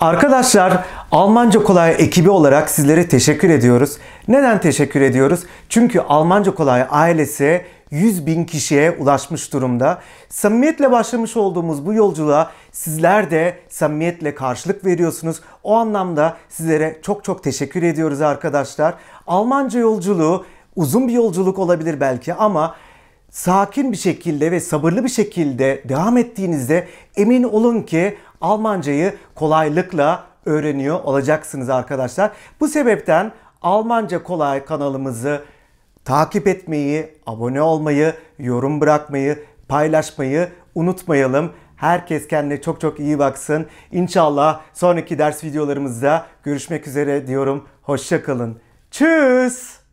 Arkadaşlar Almanca Kolay ekibi olarak sizlere teşekkür ediyoruz. Neden teşekkür ediyoruz? Çünkü Almanca Kolay ailesi 100 bin kişiye ulaşmış durumda. Samimiyetle başlamış olduğumuz bu yolculuğa sizler de samimiyetle karşılık veriyorsunuz. O anlamda sizlere çok çok teşekkür ediyoruz arkadaşlar. Almanca yolculuğu uzun bir yolculuk olabilir belki ama sakin bir şekilde ve sabırlı bir şekilde devam ettiğinizde emin olun ki Almancayı kolaylıkla öğreniyor olacaksınız arkadaşlar. Bu sebepten Almanca Kolay kanalımızı takip etmeyi, abone olmayı, yorum bırakmayı, paylaşmayı unutmayalım. Herkes kendine çok çok iyi baksın. İnşallah sonraki ders videolarımızda görüşmek üzere diyorum. Hoşçakalın. Tschüss.